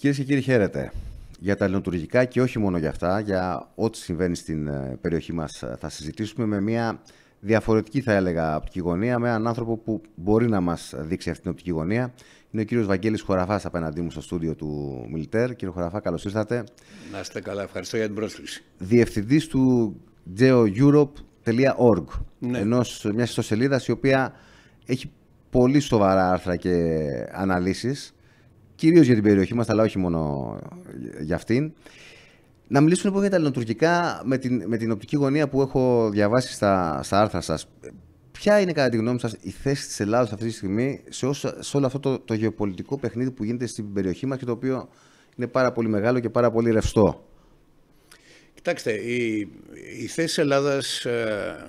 Κυρίες και κύριοι, χαίρετε. Για τα ελληνοτουρκικά και όχι μόνο για αυτά, για ό,τι συμβαίνει στην ε, περιοχή μας, ε, θα συζητήσουμε με μια διαφορετική, θα έλεγα, οπτική γωνία, με έναν άνθρωπο που μπορεί να μας δείξει αυτή την οπτική γωνία. Είναι ο κύριος Βαγγέλης Χωραφάς απέναντί μου στο στούντιο του Μιλτέρ. Κύριο Χωραφά, καλώς ήρθατε. Να είστε καλά, ευχαριστώ για την πρόσκληση. Διευθυντής του geoeurope.org, ναι. ενός μιας ιστοσελίδας η οποία έχει πολύ σοβαρά άρθρα και αναλύσεις κυρίως για την περιοχή μας, αλλά όχι μόνο για αυτήν. Να μιλήσουμε λοιπόν για τα ελληνοτουρκικά με την, με την οπτική γωνία που έχω διαβάσει στα, στα άρθρα σας. Ποια είναι, κατά τη γνώμη σας, η θέση της Ελλάδα αυτή τη στιγμή σε, σε όλο αυτό το, γεωπολιτικό παιχνίδι που γίνεται στην περιοχή μας και το οποίο είναι πάρα πολύ μεγάλο και πάρα πολύ ρευστό. Κοιτάξτε, η, η θέση της Ελλάδας ε,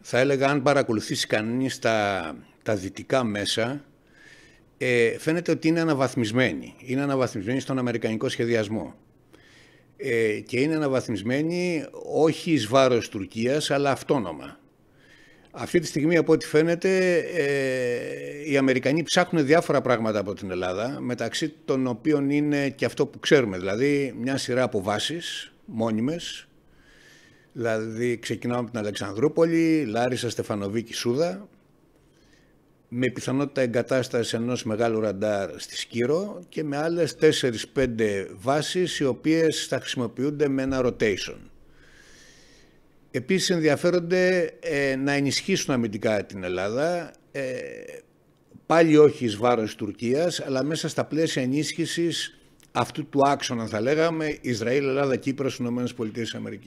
θα έλεγα αν παρακολουθήσει κανείς τα, τα δυτικά μέσα ε, φαίνεται ότι είναι αναβαθμισμένη. Είναι αναβαθμισμένη στον αμερικανικό σχεδιασμό. Ε, και είναι αναβαθμισμένη όχι εις βάρος Τουρκίας, αλλά αυτόνομα. Αυτή τη στιγμή, από ό,τι φαίνεται, ε, οι Αμερικανοί ψάχνουν διάφορα πράγματα από την Ελλάδα, μεταξύ των οποίων είναι και αυτό που ξέρουμε, δηλαδή μια σειρά από βάσεις μόνιμες, δηλαδή ξεκινάμε από την Αλεξανδρούπολη, Λάρισα, Στεφανοβίκη, Σούδα, με πιθανότητα εγκατάσταση ενός μεγάλου ραντάρ στη Σκύρο και με άλλες 4-5 βάσεις οι οποίες θα χρησιμοποιούνται με ένα rotation. Επίσης ενδιαφέρονται ε, να ενισχύσουν αμυντικά την Ελλάδα, ε, πάλι όχι εις βάρος Τουρκίας, αλλά μέσα στα πλαίσια ενίσχυσης αυτού του άξονα θα λέγαμε Ισραήλ, Ελλάδα, Κύπρος, ΗΠΑ.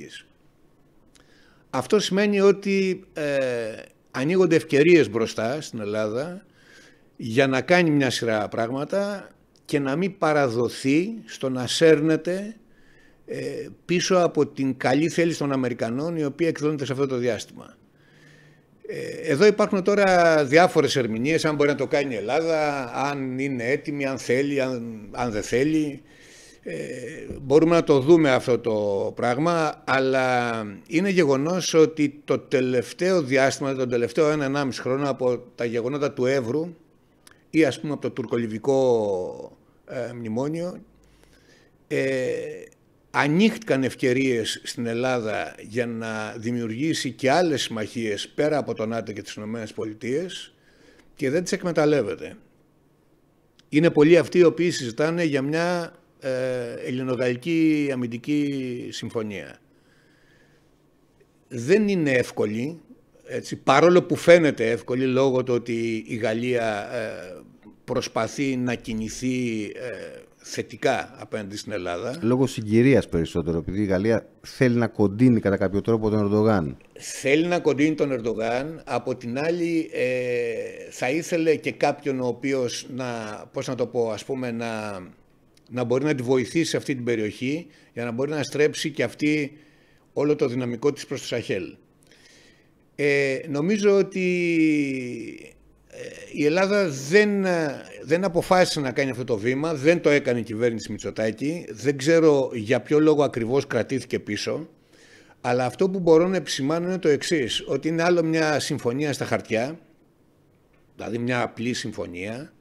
Αυτό σημαίνει ότι ε, ανοίγονται ευκαιρίες μπροστά στην Ελλάδα για να κάνει μια σειρά πράγματα και να μην παραδοθεί στο να σέρνεται ε, πίσω από την καλή θέληση των Αμερικανών η οποία εκδόνεται σε αυτό το διάστημα. Ε, εδώ υπάρχουν τώρα διάφορες ερμηνείες, αν μπορεί να το κάνει η Ελλάδα, αν είναι έτοιμη, αν θέλει, αν δεν θέλει. Ε, μπορούμε να το δούμε αυτό το πράγμα, αλλά είναι γεγονός ότι το τελευταίο διάστημα, τον τελευταίο 1-1,5 χρόνο από τα γεγονότα του Εύρου ή ας πούμε από το τουρκολιβικό ε, μνημόνιο, ε, ανοίχτηκαν ευκαιρίες στην Ελλάδα για να δημιουργήσει και άλλες συμμαχίες πέρα από τον ΝΑΤΟ και τις ΗΠΑ και δεν τις εκμεταλλεύεται. Είναι πολλοί αυτοί οι οποίοι συζητάνε για μια ε, ελληνογαλλική αμυντική συμφωνία. Δεν είναι εύκολη, έτσι, παρόλο που φαίνεται εύκολη λόγω του ότι η Γαλλία ε, προσπαθεί να κινηθεί ε, θετικά απέναντι στην Ελλάδα. Λόγω συγκυρίας περισσότερο, επειδή η Γαλλία θέλει να κοντίνει κατά κάποιο τρόπο τον Ερντογάν. Θέλει να κοντίνει τον Ερντογάν, από την άλλη θα ήθελε και κάποιον ο οποίος να, πώς να το πω, ας πούμε να να μπορεί να τη βοηθήσει αυτή την περιοχή για να μπορεί να στρέψει και αυτή όλο το δυναμικό της προς το Σαχέλ. Ε, νομίζω ότι ε, η Ελλάδα δεν, δεν αποφάσισε να κάνει αυτό το βήμα, δεν το έκανε η κυβέρνηση Μητσοτάκη, δεν ξέρω για ποιο λόγο ακριβώς κρατήθηκε πίσω, αλλά αυτό που μπορώ να επισημάνω είναι το εξής ότι είναι άλλο μια συμφωνία στα χαρτιά, δηλαδή μια απλή συμφωνία,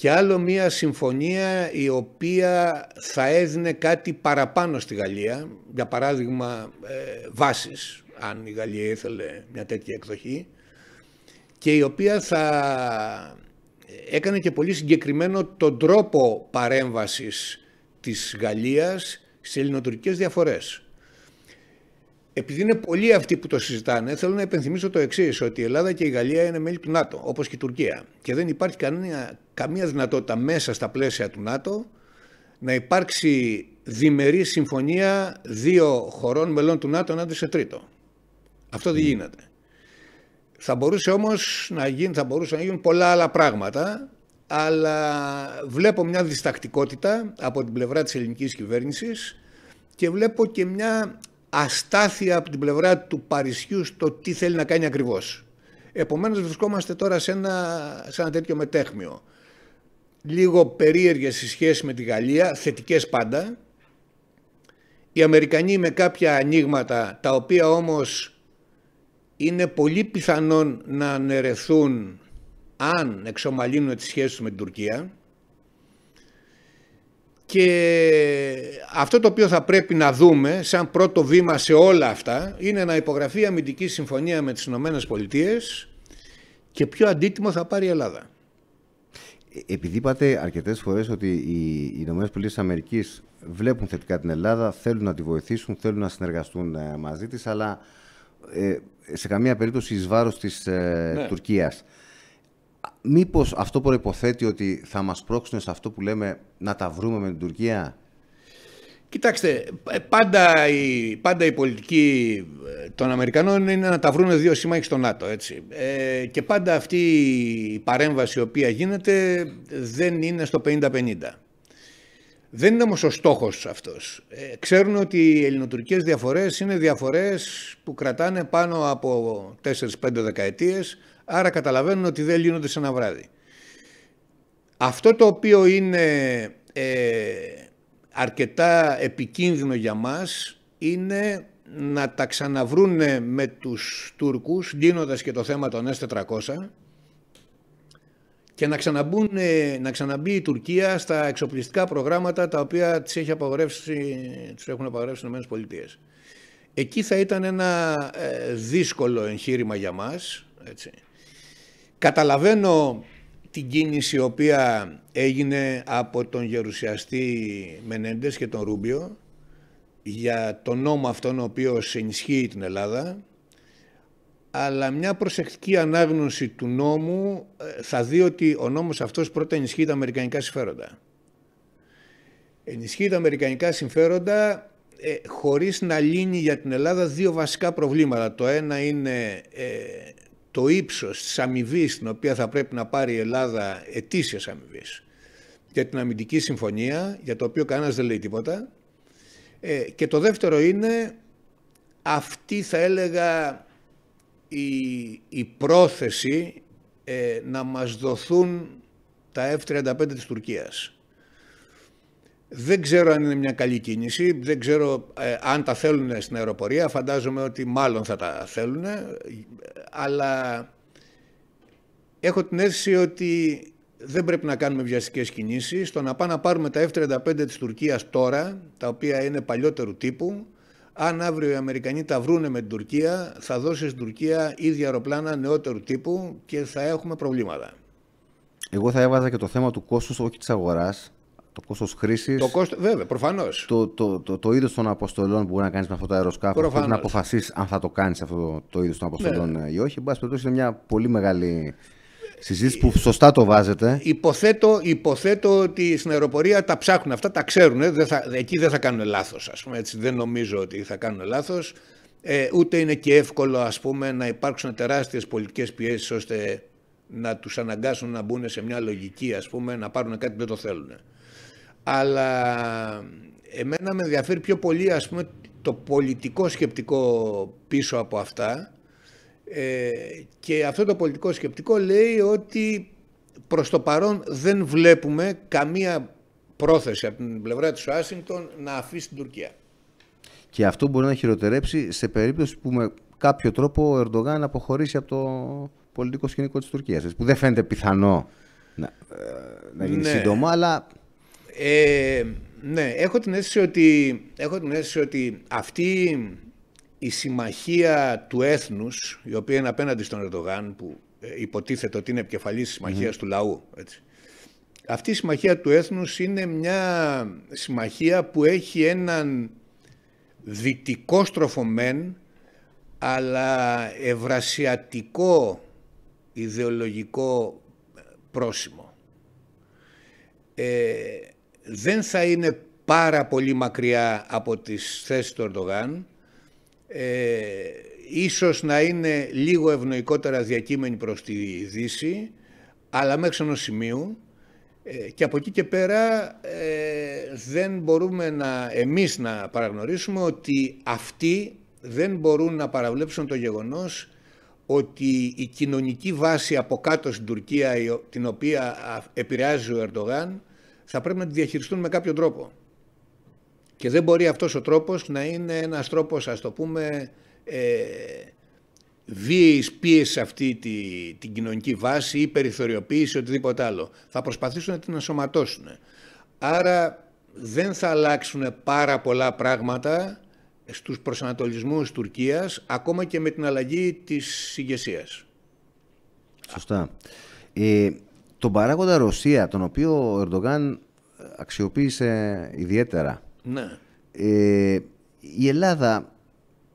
και άλλο μια συμφωνία η οποία θα έδινε κάτι παραπάνω στη Γαλλία, για παράδειγμα ε, βάσεις, αν η Γαλλία ήθελε μια τέτοια εκδοχή, και η οποία θα ε, έκανε και πολύ συγκεκριμένο τον τρόπο παρέμβασης της Γαλλίας στις ελληνοτουρκικές διαφορές. Επειδή είναι πολλοί αυτοί που το συζητάνε, θέλω να υπενθυμίσω το εξής: Ότι η Ελλάδα και η Γαλλία είναι μέλη του ΝΑΤΟ, όπως και η Τουρκία. Και δεν υπάρχει καμία, καμία δυνατότητα μέσα στα πλαίσια του ΝΑΤΟ να υπάρξει διμερή συμφωνία δύο χωρών μελών του ΝΑΤΟ ενάντια σε τρίτο. Αυτό δεν γίνεται. Θα μπορούσε όμως να να γίνουν πολλά άλλα πράγματα, αλλά βλέπω μια διστακτικότητα από την πλευρά της ελληνικής κυβέρνησης και βλέπω και μια αστάθεια από την πλευρά του Παρισιού στο τι θέλει να κάνει ακριβώς. Επομένως βρισκόμαστε τώρα σε ένα, σε ένα τέτοιο μετέχμιο. Λίγο περίεργες οι σχέσεις με τη Γαλλία, θετικές πάντα. Οι Αμερικανοί με κάποια ανοίγματα, τα οποία όμως είναι πολύ πιθανόν να αναιρεθούν αν εξομαλύνουν τις σχέσεις με την Τουρκία και αυτό το οποίο θα πρέπει να δούμε σαν πρώτο βήμα σε όλα αυτά είναι να υπογραφεί αμυντική συμφωνία με τις Ηνωμένες Πολιτείες και ποιο αντίτιμο θα πάρει η Ελλάδα. Ε, επειδή είπατε αρκετές φορές ότι οι Ηνωμένες Πολιτείες Αμερικής βλέπουν θετικά την Ελλάδα, θέλουν να τη βοηθήσουν, θέλουν να συνεργαστούν ε, μαζί της, αλλά ε, σε καμία περίπτωση εις βάρος της ναι. Τουρκίας μήπως αυτό προποθέτει ότι θα μας πρόξουν σε αυτό που λέμε να τα βρούμε με την Τουρκία. Κοιτάξτε, ε, πάντα η, πάντα η πολιτική ε, των Αμερικανών είναι να τα βρούμε δύο σύμμαχοι στο ΝΑΤΟ. Έτσι. Ε, και πάντα αυτή η παρέμβαση η οποία γίνεται δεν είναι στο 50-50. Δεν είναι όμως ο στόχος αυτός. Ε, ξέρουν ότι οι ελληνοτουρκικές διαφορές είναι διαφορές που κρατάνε πάνω από 4-5 δεκαετίες Άρα καταλαβαίνουν ότι δεν λύνονται σε ένα βράδυ. Αυτό το οποίο είναι ε, αρκετά επικίνδυνο για μας είναι να τα ξαναβρούνε με τους Τούρκους δίνοντας και το θέμα των S400 και να, ξαναμπούν, να ξαναμπεί η Τουρκία στα εξοπλιστικά προγράμματα τα οποία τις έχει απαγορεύσει, τους έχουν απαγορεύσει οι ΗΠΑ. Εκεί θα ήταν ένα ε, δύσκολο εγχείρημα για μας, έτσι, Καταλαβαίνω την κίνηση η οποία έγινε από τον γερουσιαστή Μενέντες και τον Ρούμπιο για τον νόμο αυτόν ο οποίος ενισχύει την Ελλάδα αλλά μια προσεκτική ανάγνωση του νόμου ε, θα δει ότι ο νόμος αυτός πρώτα ενισχύει τα αμερικανικά συμφέροντα. Ενισχύει τα αμερικανικά συμφέροντα ε, χωρίς να λύνει για την Ελλάδα δύο βασικά προβλήματα. Το ένα είναι ε, το ύψος της αμοιβής την οποία θα πρέπει να πάρει η Ελλάδα ετήσιας αμοιβής για την αμυντική συμφωνία, για το οποίο κανένας δεν λέει τίποτα. Ε, και το δεύτερο είναι αυτή θα έλεγα η, η πρόθεση ε, να μας δοθούν τα F-35 της Τουρκίας. Δεν ξέρω αν είναι μια καλή κίνηση, δεν ξέρω ε, αν τα θέλουν στην αεροπορία, φαντάζομαι ότι μάλλον θα τα θέλουν, αλλά έχω την αίσθηση ότι δεν πρέπει να κάνουμε βιαστικές κινήσεις. Το να πάμε να πάρουμε τα F-35 της Τουρκίας τώρα, τα οποία είναι παλιότερου τύπου, αν αύριο οι Αμερικανοί τα βρούνε με την Τουρκία, θα δώσει στην Τουρκία ίδια αεροπλάνα νεότερου τύπου και θα έχουμε προβλήματα. Εγώ θα έβαζα και το θέμα του κόστους, όχι της αγοράς, το κόστος χρήσης. Το κόστο, βέβαια, προφανώς. Το, το, το, το είδος των αποστολών που μπορεί να κάνεις με αυτό το αεροσκάφος. να αποφασίσεις αν θα το κάνεις αυτό το είδος των αποστολών ναι, ναι. ή όχι. Εν πάση περιπτώσει, είναι μια πολύ μεγάλη συζήτηση ε, που σωστά το βάζετε. Υποθέτω, υποθέτω ότι στην αεροπορία τα ψάχνουν αυτά, τα ξέρουν. Δεν θα, εκεί δεν θα κάνουν λάθος, ας πούμε. Έτσι. Δεν νομίζω ότι θα κάνουν λάθος. Ε, ούτε είναι και εύκολο ας πούμε, να υπάρξουν τεράστιες πολιτικές πιέσεις ώστε να τους αναγκάσουν να μπουν σε μια λογική ας πούμε, να πάρουν κάτι που δεν το θέλουν αλλά εμένα με ενδιαφέρει πιο πολύ ας πούμε το πολιτικό σκεπτικό πίσω από αυτά ε, και αυτό το πολιτικό σκεπτικό λέει ότι προς το παρόν δεν βλέπουμε καμία πρόθεση από την πλευρά της Ουάσιγκτον να αφήσει την Τουρκία. Και αυτό μπορεί να χειροτερέψει σε περίπτωση που με κάποιο τρόπο ο Ερντογάν αποχωρήσει από το πολιτικό σκηνικό της Τουρκίας, που δεν φαίνεται πιθανό να, ε, γίνει ναι. σύντομα, αλλά ε, ναι, έχω την, αίσθηση ότι, έχω την αίσθηση ότι αυτή η συμμαχία του έθνους, η οποία είναι απέναντι στον Ερντογάν, που ε, υποτίθεται ότι είναι επικεφαλής της συμμαχίας του λαού, έτσι. αυτή η συμμαχία του έθνους είναι μια συμμαχία που έχει έναν δυτικό στροφομέν, αλλά ευρασιατικό ιδεολογικό ε, πρόσημο. Ε, δεν θα είναι πάρα πολύ μακριά από τις θέσεις του Ερντογάν. Ε, ίσως να είναι λίγο ευνοϊκότερα διακείμενη προς τη Δύση, αλλά μέχρι ενός σημείου. Ε, και από εκεί και πέρα ε, δεν μπορούμε να, εμείς να παραγνωρίσουμε ότι αυτοί δεν μπορούν να παραβλέψουν το γεγονός ότι η κοινωνική βάση από κάτω στην Τουρκία την οποία επηρεάζει ο Ερντογάν θα πρέπει να τη διαχειριστούν με κάποιο τρόπο. Και δεν μπορεί αυτός ο τρόπος να είναι ένας τρόπος, ας το πούμε, ε, βίαιης πίεσης αυτή τη, την κοινωνική βάση ή περιθωριοποίηση οτιδήποτε άλλο. Θα προσπαθήσουν να την ενσωματώσουν. Άρα δεν θα αλλάξουν πάρα πολλά πράγματα στους προσανατολισμούς Τουρκίας ακόμα και με την αλλαγή της ηγεσίας. Σωστά. Ε, τον παράγοντα Ρωσία, τον οποίο ο Ερντογάν αξιοποίησε ιδιαίτερα. Ναι. Ε, η Ελλάδα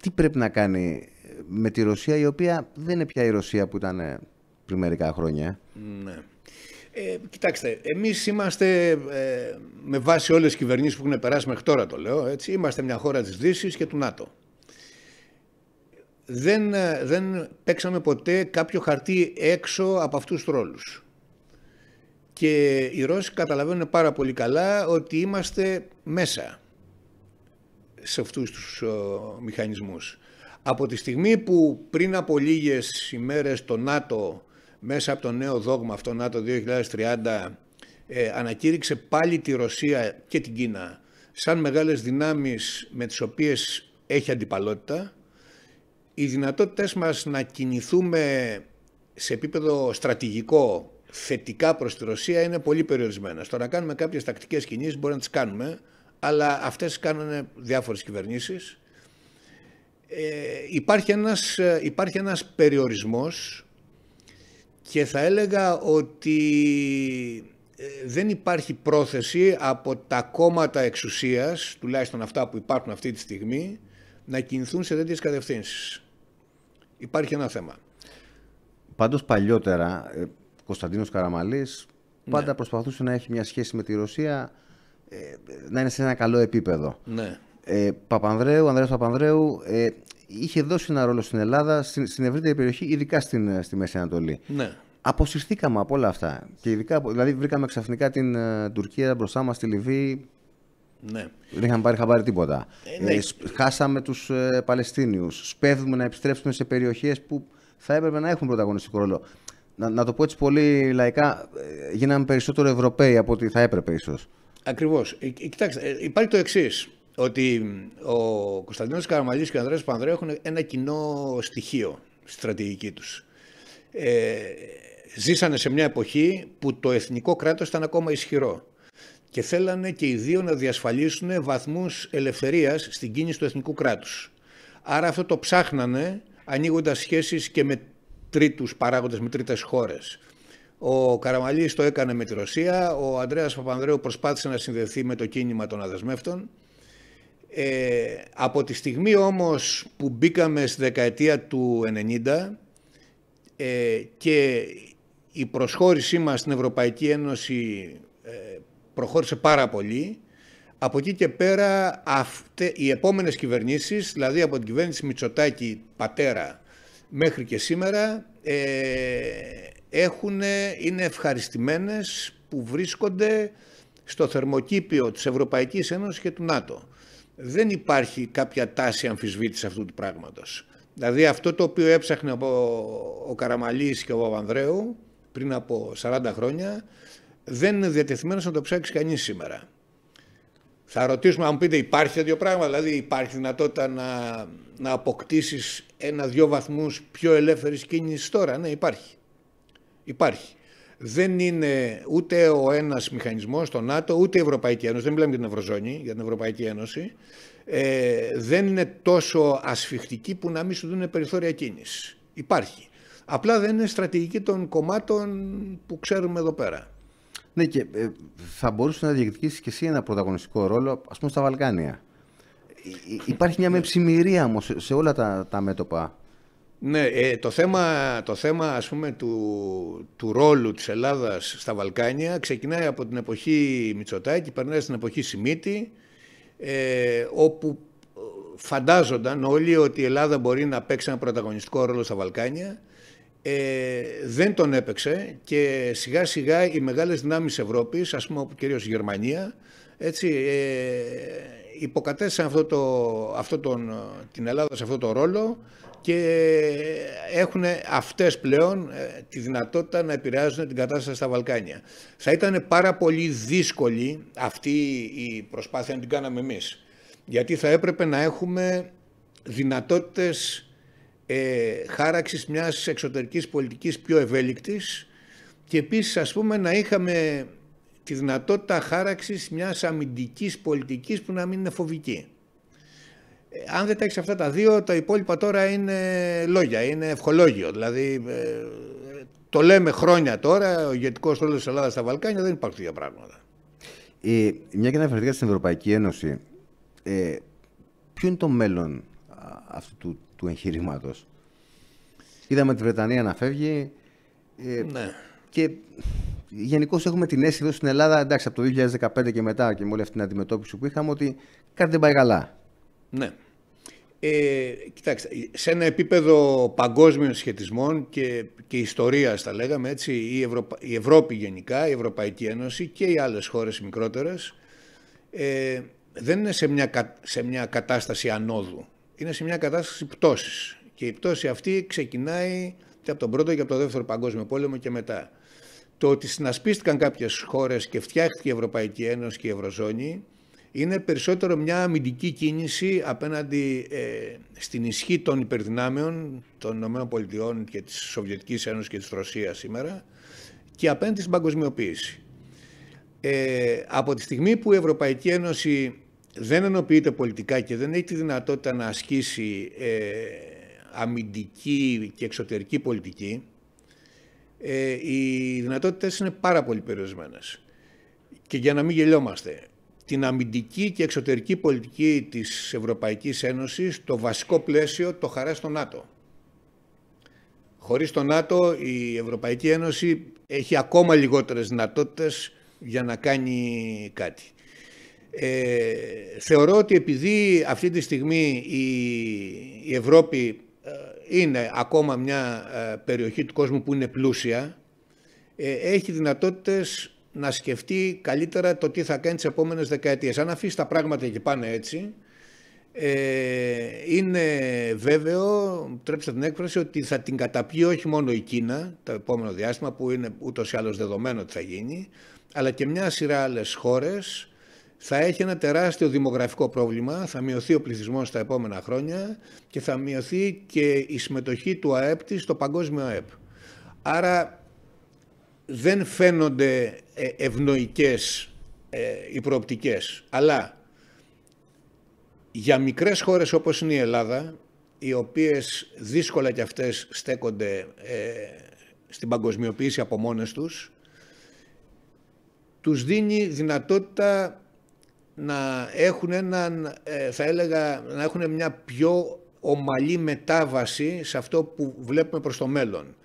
τι πρέπει να κάνει με τη Ρωσία, η οποία δεν είναι πια η Ρωσία που ήταν ε, πριν μερικά χρόνια. Ναι. Ε, κοιτάξτε, εμείς είμαστε με βάση όλες τις κυβερνήσεις που έχουν περάσει μέχρι τώρα το λέω, έτσι, είμαστε μια χώρα της δύσης και του ΝΑΤΟ. Δεν, παίξαμε ποτέ κάποιο χαρτί έξω από αυτούς τους ρόλους και οι Ρώσοι καταλαβαίνουν πάρα πολύ καλά ότι είμαστε μέσα σε αυτούς τους μηχανισμούς. Από τη στιγμή που πριν από λίγες ημέρες το ΝΑΤΟ μέσα από το νέο δόγμα αυτό ΝΑΤΟ 2030 ε, ανακήρυξε πάλι τη Ρωσία και την Κίνα σαν μεγάλες δυνάμεις με τις οποίες έχει αντιπαλότητα οι δυνατότητες μας να κινηθούμε σε επίπεδο στρατηγικό θετικά προς τη Ρωσία είναι πολύ περιορισμένα. Στο να κάνουμε κάποιες τακτικές κινήσεις μπορεί να τις κάνουμε, αλλά αυτές κάνουν διάφορες κυβερνήσεις. Ε, υπάρχει ένας υπάρχει ένας περιορισμός και θα έλεγα ότι ε, δεν υπάρχει πρόθεση από τα κόμματα εξουσίας, τουλάχιστον αυτά που υπάρχουν αυτή τη στιγμή, να κινηθούν σε τέτοιες κατευθύνσεις. Υπάρχει ένα θέμα. Πάντως παλιότερα ε, Κωνσταντίνος Καραμαλής, ναι. πάντα προσπαθούσε να έχει μια σχέση με τη Ρωσία, ε, να είναι σε ένα καλό επίπεδο. Ναι. Ε, Παπανδρέου, Ανδρέας Παπανδρέου, ε, είχε δώσει ένα ρόλο στην Ελλάδα, στην, στην ευρύτερη περιοχή, ειδικά στην, ε, στη Μέση Ανατολή. Ναι. Αποσυρθήκαμε από όλα αυτά. Και ειδικά, δηλαδή, βρήκαμε ξαφνικά την ε, Τουρκία μπροστά μας, τη Λιβύη. Ναι. Δεν είχαμε πάρει χαμπάρι τίποτα. Ε, ναι. ε, χάσαμε τους ε, Παλαιστίνιους. Σπέβδουμε να επιστρέψουμε σε περιοχές που θα έπρεπε να έχουν πρωταγωνιστικό ρόλο να, να το πω έτσι πολύ λαϊκά, ε, γίναμε περισσότερο Ευρωπαίοι από ό,τι θα έπρεπε ίσως. Ακριβώς, ε, ε, Κοιτάξτε, υπάρχει το εξής. Ότι ο Κωνσταντίνος Καραμαλής και ο Ανδρέας Πανδρέα έχουν ένα κοινό στοιχείο στη στρατηγική τους. Ε, ζήσανε σε μια εποχή που το εθνικό κράτος ήταν ακόμα ισχυρό και θέλανε και οι δύο να διασφαλίσουν βαθμούς ελευθερίας στην κίνηση του εθνικού κράτους. Άρα αυτό το ψάχνανε ανοίγοντας σχέσεις και με τρίτους παράγοντες, με τρίτες χώρες. Ο Καραμαλής το έκανε με τη Ρωσία, ο Ανδρέας Παπανδρέου προσπάθησε να συνδεθεί με το κίνημα των αδεσμεύτων. Ε, από τη στιγμή όμως που μπήκαμε στη δεκαετία του 90 ε, και η προσχώρησή μας στην Ευρωπαϊκή Ένωση ε, προχώρησε πάρα πολύ, από εκεί και πέρα οι επόμενες κυβερνήσεις, δηλαδή από την κυβέρνηση Μητσοτάκη πατέρα μέχρι και σήμερα ε, έχουν, είναι ευχαριστημένες που βρίσκονται στο θερμοκήπιο της Ευρωπαϊκής Ένωσης και του ΝΑΤΟ. Δεν υπάρχει κάποια τάση αμφισβήτηση αυτού του πράγματος. Δηλαδή αυτό το οποίο έψαχνε από ο Καραμαλής και ο Βαβανδρέου πριν από 40 χρόνια δεν είναι διατεθειμένος να το ψάξει κανείς σήμερα. Θα ρωτήσουμε, αν πείτε, υπάρχει δύο πράγμα, δηλαδή υπάρχει δυνατότητα να, να αποκτήσεις ένα-δυο βαθμούς πιο ελεύθερης κίνησης τώρα. Ναι, υπάρχει. Υπάρχει. Δεν είναι ούτε ο ένας μηχανισμός, το ΝΑΤΟ, ούτε η Ευρωπαϊκή Ένωση, δεν μιλάμε για την Ευρωζώνη, για την Ευρωπαϊκή Ένωση, ε, δεν είναι τόσο ασφιχτική που να μην σου δίνουν περιθώρια κίνησης. Υπάρχει. Απλά δεν είναι στρατηγική των κομμάτων που ξέρουμε εδώ πέρα. Ναι, και ε, θα μπορούσε να διεκδικήσει και εσύ ένα πρωταγωνιστικό ρόλο, ας πούμε, στα Βαλκάνια. Ε, ε, υπάρχει μια μεψημυρία όμως σε όλα τα, τα μέτωπα. Ναι, το θέμα, το θέμα ας πούμε, του, του ρόλου της Ελλάδας στα Βαλκάνια ξεκινάει από την εποχή Μητσοτάκη, περνάει στην εποχή Σιμίτη, ε, όπου φαντάζονταν όλοι ότι η Ελλάδα μπορεί να παίξει ένα πρωταγωνιστικό ρόλο στα Βαλκάνια. Ε, δεν τον έπαιξε και σιγά σιγά οι μεγάλες δυνάμεις Ευρώπης, ας πούμε κυρίως η Γερμανία, έτσι, ε, υποκατέστησαν αυτό τον, την Ελλάδα σε αυτό το ρόλο και έχουν αυτές πλέον ε, τη δυνατότητα να επηρεάζουν την κατάσταση στα Βαλκάνια. Θα ήταν πάρα πολύ δύσκολη αυτή η προσπάθεια να την κάναμε εμείς. Γιατί θα έπρεπε να έχουμε δυνατότητες ε, χάραξης μιας εξωτερικής πολιτικής πιο ευέλικτης και επίσης ας πούμε να είχαμε τη δυνατότητα χάραξης μιας αμυντικής πολιτικής που να μην είναι φοβική. Ε, αν δεν τα έχεις αυτά τα δύο, τα υπόλοιπα τώρα είναι λόγια, είναι ευχολόγιο. Δηλαδή, ε, το λέμε χρόνια τώρα, ο ηγετικός ρόλος της Ελλάδας στα Βαλκάνια δεν υπάρχουν τέτοια πράγματα. Ε, μια και αναφερθήκα στην Ευρωπαϊκή Ένωση, ε, ποιο είναι το μέλλον αυτού του του εγχειρήματος. Είδαμε τη Βρετανία να φεύγει. Ε, ναι. Και γενικώς έχουμε την αίσθηση εδώ στην Ελλάδα, εντάξει, από το 2015 και μετά και με όλη αυτή την αντιμετώπιση που είχαμε, ότι κάτι δεν πάει καλά. Ναι. Ε, κοιτάξτε, σε ένα επίπεδο παγκόσμιων σχετισμών και, και ιστορίας θα λέγαμε έτσι, η, Ευρώπη γενικά, η Ευρωπαϊκή Ένωση και οι άλλες χώρες μικρότερες ε, δεν είναι σε μια κατάσταση ανόδου είναι σε μια κατάσταση πτώσης. Και η πτώση αυτή ξεκινάει και από τον πρώτο και από τον δεύτερο παγκόσμιο πόλεμο και μετά. Το ότι συνασπίστηκαν κάποιες χώρες και φτιάχτηκε η Ευρωπαϊκή Ένωση και η Ευρωζώνη είναι περισσότερο μια αμυντική κίνηση απέναντι ε, στην ισχύ των υπερδυνάμεων των ΗΠΑ και της Σοβιετικής Ένωσης και της Ρωσίας σήμερα και απέναντι στην παγκοσμιοποίηση. Ε, από τη στιγμή που η Ευρωπαϊκή Ένωση δεν ενοποιείται πολιτικά και δεν έχει τη δυνατότητα να ασκήσει ε, αμυντική και εξωτερική πολιτική, ε, οι δυνατότητες είναι πάρα πολύ περιορισμένες. Και για να μην γελιόμαστε, την αμυντική και εξωτερική πολιτική της Ευρωπαϊκής Ένωσης, το βασικό πλαίσιο το χαρά στο ΝΑΤΟ. Χωρίς το ΝΑΤΟ η Ευρωπαϊκή Ένωση έχει ακόμα λιγότερες δυνατότητες για να κάνει κάτι. Ε, θεωρώ ότι επειδή αυτή τη στιγμή η, Ευρώπη ε, είναι ακόμα μια ε, περιοχή του κόσμου που είναι πλούσια, ε, έχει δυνατότητες να σκεφτεί καλύτερα το τι θα κάνει τις επόμενες δεκαετίες. Αν αφήσει τα πράγματα και πάνε έτσι, είναι βέβαιο, τρέψτε την έκφραση, ότι θα την καταπιεί όχι μόνο η Κίνα το επόμενο διάστημα, που είναι ούτως ή άλλως δεδομένο ότι θα γίνει, αλλά και μια σειρά άλλες χώρες, θα έχει ένα τεράστιο δημογραφικό πρόβλημα, θα μειωθεί ο πληθυσμός στα επόμενα χρόνια και θα μειωθεί και η συμμετοχή του ΑΕΠ της στο παγκόσμιο ΑΕΠ. Άρα δεν φαίνονται ε, ευνοϊκές ε, οι προοπτικές, αλλά για μικρές χώρες όπως είναι η Ελλάδα, οι οποίες δύσκολα κι αυτές στέκονται ε, στην παγκοσμιοποίηση από μόνες τους, τους δίνει δυνατότητα να έχουν, έναν, ε, θα έλεγα, να έχουν μια πιο ομαλή μετάβαση σε αυτό που βλέπουμε προς το μέλλον.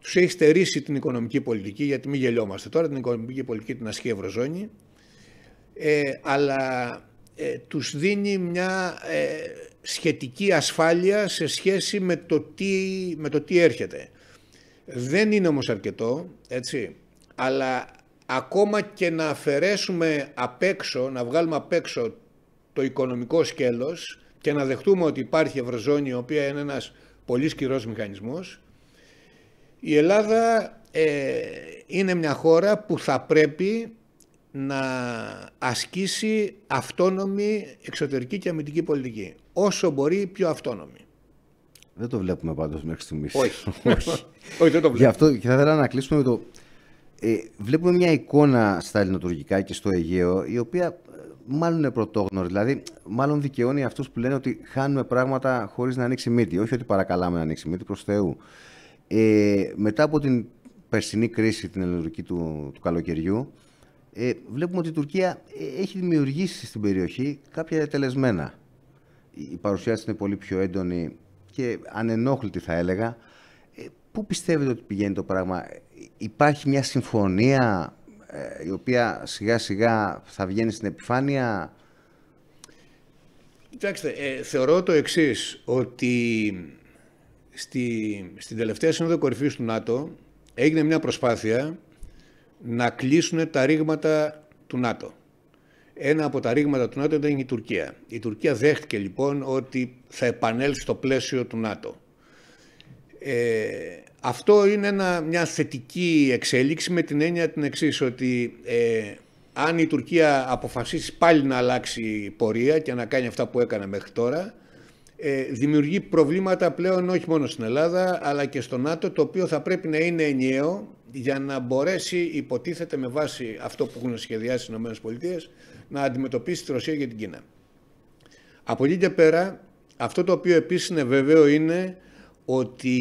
Τους έχει στερήσει την οικονομική πολιτική, γιατί μην γελιόμαστε τώρα, την οικονομική πολιτική την ασχή Ευρωζώνη, ε, αλλά ε, τους δίνει μια ε, σχετική ασφάλεια σε σχέση με το, τι, με το τι έρχεται. Δεν είναι όμως αρκετό, έτσι, αλλά ακόμα και να αφαιρέσουμε απ' έξω, να βγάλουμε απ' έξω το οικονομικό σκέλος και να δεχτούμε ότι υπάρχει Ευρωζώνη, η οποία είναι ένας πολύ σκληρός μηχανισμός, η Ελλάδα ε, είναι μια χώρα που θα πρέπει να ασκήσει αυτόνομη εξωτερική και αμυντική πολιτική. Όσο μπορεί πιο αυτόνομη. Δεν το βλέπουμε πάντως μέχρι στιγμής. Όχι, όχι. όχι δεν το βλέπουμε. Γι' αυτό και θα ήθελα να κλείσουμε με το ε, βλέπουμε μια εικόνα στα ελληνοτουρκικά και στο Αιγαίο, η οποία ε, μάλλον είναι πρωτόγνωρη. Δηλαδή, μάλλον δικαιώνει αυτούς που λένε ότι χάνουμε πράγματα χωρίς να ανοίξει μύτη. Όχι ότι παρακαλάμε να ανοίξει μύτη, προς Θεού. Ε, μετά από την περσινή κρίση, την ελληνική του, του καλοκαιριού, ε, βλέπουμε ότι η Τουρκία ε, έχει δημιουργήσει στην περιοχή κάποια τελεσμένα. Η παρουσία είναι πολύ πιο έντονη και ανενόχλητη θα έλεγα. πού πιστεύετε ότι πηγαίνει το πράγμα, υπάρχει μια συμφωνία ε, η οποία σιγά σιγά θα βγαίνει στην επιφάνεια. Κοιτάξτε, ε, θεωρώ το εξής ότι στη, στην τελευταία σύνοδο κορυφής του ΝΑΤΟ έγινε μια προσπάθεια να κλείσουν τα ρήγματα του ΝΑΤΟ. Ένα από τα ρήγματα του ΝΑΤΟ ήταν η Τουρκία. Η Τουρκία δέχτηκε λοιπόν ότι θα επανέλθει στο πλαίσιο του ΝΑΤΟ. Ε, αυτό είναι μια θετική εξέλιξη με την έννοια την εξής ότι ε, αν η Τουρκία αποφασίσει πάλι να αλλάξει πορεία και να κάνει αυτά που έκανε μέχρι τώρα, ε, δημιουργεί προβλήματα πλέον όχι μόνο στην Ελλάδα αλλά και στο ΝΑΤΟ το οποίο θα πρέπει να είναι ενιαίο για να μπορέσει υποτίθεται με βάση αυτό που έχουν σχεδιάσει οι ΗΠΑ να αντιμετωπίσει τη Ρωσία και την Κίνα. Από εκεί και πέρα αυτό το οποίο επίσης είναι βεβαίο είναι ότι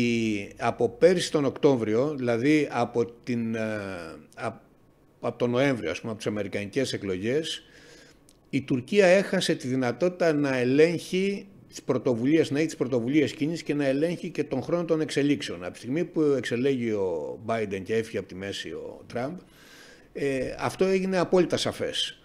από πέρυσι τον Οκτώβριο, δηλαδή από, την, ε, από τον Νοέμβριο, από τις Αμερικανικές εκλογές, η Τουρκία έχασε τη δυνατότητα να ελέγχει τις πρωτοβουλίες, να έχει τις πρωτοβουλίες κίνησης και να ελέγχει και τον χρόνο των εξελίξεων. Από τη στιγμή που εξελέγει ο Biden και έφυγε από τη μέση ο Τραμπ, ε, αυτό έγινε απόλυτα σαφές.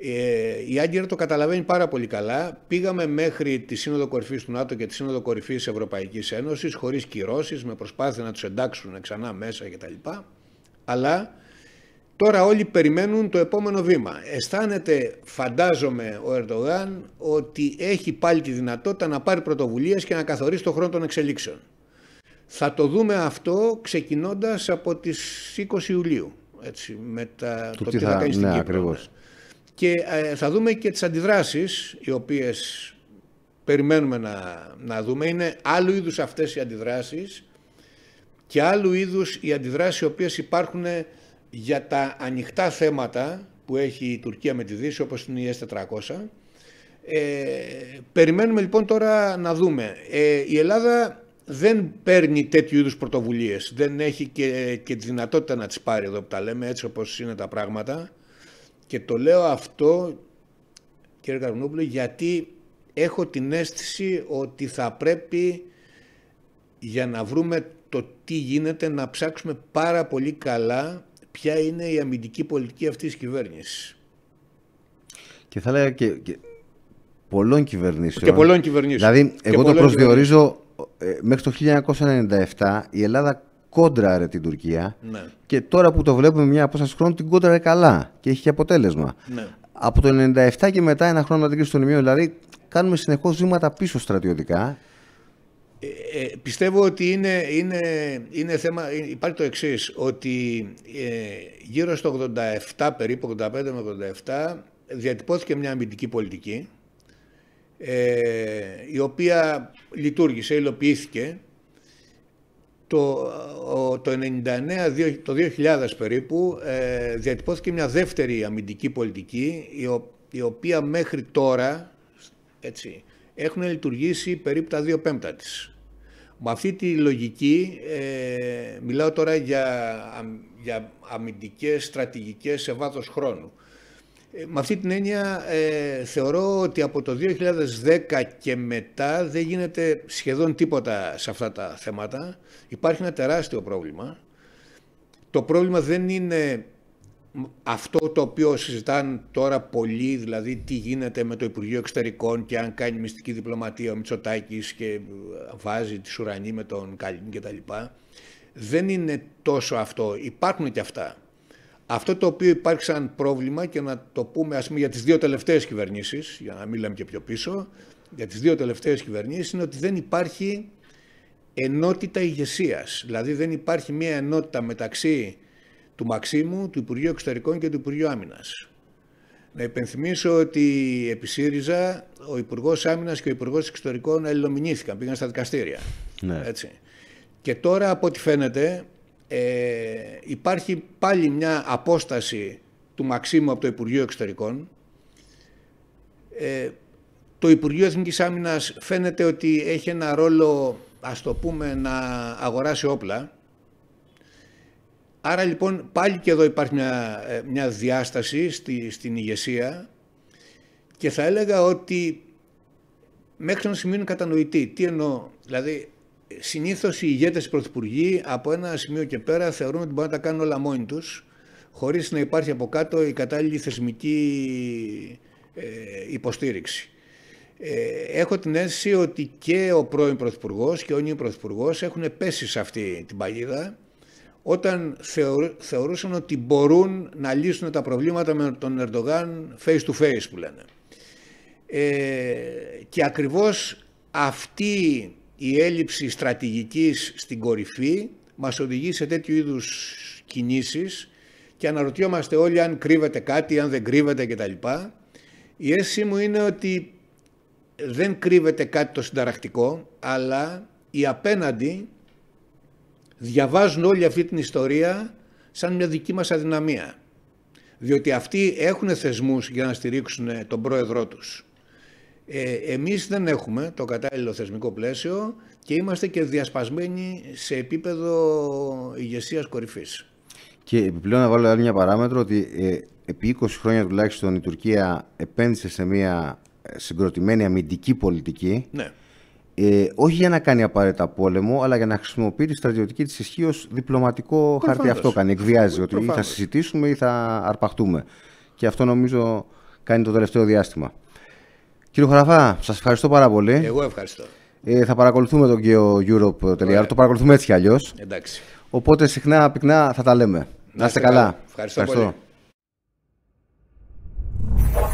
Ε, η Άγκυρα το καταλαβαίνει πάρα πολύ καλά. Πήγαμε μέχρι τη Σύνοδο Κορυφής του ΝΑΤΟ και τη Σύνοδο Κορυφής Ευρωπαϊκής Ένωσης χωρίς κυρώσεις, με προσπάθεια να τους εντάξουν ξανά μέσα κτλ. Αλλά τώρα όλοι περιμένουν το επόμενο βήμα. Αισθάνεται, φαντάζομαι, ο Ερντογάν ότι έχει πάλι τη δυνατότητα να πάρει πρωτοβουλίες και να καθορίσει τον χρόνο των εξελίξεων. Θα το δούμε αυτό ξεκινώντας από τις 20 Ιουλίου, έτσι, με τα, το, ναι, και ε, θα δούμε και τις αντιδράσεις οι οποίες περιμένουμε να, να δούμε. Είναι άλλου είδους αυτές οι αντιδράσεις και άλλου είδους οι αντιδράσεις οι οποίες υπάρχουν για τα ανοιχτά θέματα που έχει η Τουρκία με τη Δύση όπως είναι η S400. Ες, περιμένουμε λοιπόν τώρα να δούμε. Ε, η Ελλάδα δεν παίρνει τέτοιου είδους πρωτοβουλίες. Δεν έχει και, και τη δυνατότητα να τις πάρει εδώ που τα λέμε έτσι όπως είναι τα πράγματα. Και το λέω αυτό, κύριε Καρμουνόπουλο, γιατί έχω την αίσθηση ότι θα πρέπει για να βρούμε το τι γίνεται να ψάξουμε πάρα πολύ καλά ποια είναι η αμυντική πολιτική αυτής της κυβέρνησης. Και θα λέγα και, και πολλών κυβερνήσεων. Και πολλών κυβερνήσεων. Δηλαδή, εγώ το προσδιορίζω ε, μέχρι το 1997 η Ελλάδα κόντραρε την Τουρκία. Ναι. Και τώρα που το βλέπουμε μια απόσταση χρόνου, την κόντραρε καλά και έχει και αποτέλεσμα. Ναι. Από το 97 και μετά, ένα χρόνο μετά την κρίση των δηλαδή κάνουμε συνεχώς βήματα πίσω στρατιωτικά. Ε, ε, πιστεύω ότι είναι, είναι, είναι θέμα, υπάρχει το εξής ότι ε, γύρω στο 87 περίπου, 85 με 87, διατυπώθηκε μια αμυντική πολιτική, η οποία λειτουργήσε, υλοποιήθηκε το, το 99, το 2000 περίπου, ε, διατυπώθηκε μια δεύτερη αμυντική πολιτική, η, η οποία μέχρι τώρα έτσι, έχουν λειτουργήσει περίπου τα δύο πέμπτα της. Με αυτή τη λογική, ε, μιλάω τώρα για, για αμυντικές στρατηγικές σε βάθος χρόνου. Ε, με αυτή την έννοια ε, θεωρώ ότι από το 2010 και μετά δεν γίνεται σχεδόν τίποτα σε αυτά τα θέματα. Υπάρχει ένα τεράστιο πρόβλημα. Το πρόβλημα δεν είναι αυτό το οποίο συζητάνε τώρα πολλοί, δηλαδή τι γίνεται με το Υπουργείο Εξωτερικών και αν κάνει μυστική διπλωματία ο Μητσοτάκης και βάζει τη Σουρανή με τον Καλίν κτλ. Δεν είναι τόσο αυτό. Υπάρχουν και αυτά. Αυτό το οποίο υπάρχει σαν πρόβλημα και να το πούμε ας πούμε για τις δύο τελευταίες κυβερνήσεις, για να μην λέμε και πιο πίσω, για τις δύο τελευταίες κυβερνήσεις είναι ότι δεν υπάρχει ενότητα ηγεσίας. Δηλαδή δεν υπάρχει μια ενότητα μεταξύ του Μαξίμου, του Υπουργείου Εξωτερικών και του Υπουργείου Άμυνας. Να υπενθυμίσω ότι επί ΣΥΡΙΖΑ ο Υπουργός Άμυνας και ο Υπουργός Εξωτερικών αλληλομηνήθηκαν, πήγαν στα δικαστήρια. Ναι. Έτσι. Και τώρα από ό,τι φαίνεται ε, υπάρχει πάλι μια απόσταση του Μαξίμου από το Υπουργείο Εξωτερικών. Ε, το Υπουργείο Εθνικής Άμυνας φαίνεται ότι έχει ένα ρόλο, ας το πούμε, να αγοράσει όπλα. Άρα λοιπόν πάλι και εδώ υπάρχει μια, ε, μια διάσταση στη, στην ηγεσία και θα έλεγα ότι μέχρι να σημείο κατανοητή. Τι εννοώ, δηλαδή συνήθως οι ηγέτες πρωθυπουργοί από ένα σημείο και πέρα θεωρούν ότι μπορούν να τα κάνουν όλα μόνοι τους, χωρίς να υπάρχει από κάτω η κατάλληλη θεσμική ε, υποστήριξη. Ε, έχω την αίσθηση ότι και ο πρώην Πρωθυπουργός και ο νυν Πρωθυπουργός έχουν πέσει σε αυτή την παγίδα όταν θεωρούσαν ότι μπορούν να λύσουν τα προβλήματα με τον Ερντογάν face to face που λένε. Ε, και ακριβώς αυτή η έλλειψη στρατηγικής στην κορυφή μας οδηγεί σε τέτοιου είδους κινήσεις και αναρωτιόμαστε όλοι αν κρύβεται κάτι, αν δεν κρύβεται κτλ. Η αίσθηση μου είναι ότι δεν κρύβεται κάτι το συνταρακτικό, αλλά οι απέναντι διαβάζουν όλη αυτή την ιστορία σαν μια δική μας αδυναμία. Διότι αυτοί έχουν θεσμούς για να στηρίξουν τον πρόεδρό τους. Ε, εμείς δεν έχουμε το κατάλληλο θεσμικό πλαίσιο και είμαστε και διασπασμένοι σε επίπεδο ηγεσίας κορυφής. Και επιπλέον να βάλω άλλη μια παράμετρο ότι ε, επί 20 χρόνια τουλάχιστον η Τουρκία επένδυσε σε μια ε, συγκροτημένη αμυντική πολιτική. Ναι. Ε, όχι για να κάνει απαραίτητα πόλεμο, αλλά για να χρησιμοποιεί τη στρατιωτική της ισχύω διπλωματικό χάρτη. χαρτί. Αυτό κάνει. Εκβιάζει ότι ή θα συζητήσουμε ή θα αρπαχτούμε. Και αυτό νομίζω κάνει το τελευταίο διάστημα. Κύριε Χαραφά, σας ευχαριστώ πάρα πολύ. Εγώ ευχαριστώ. Ε, θα παρακολουθούμε τον κύριο Europe.gr. Το παρακολουθούμε έτσι κι αλλιώς. Εντάξει. Οπότε συχνά πυκνά θα τα λέμε. Να είστε καλά. Ευχαριστώ, ευχαριστώ πολύ.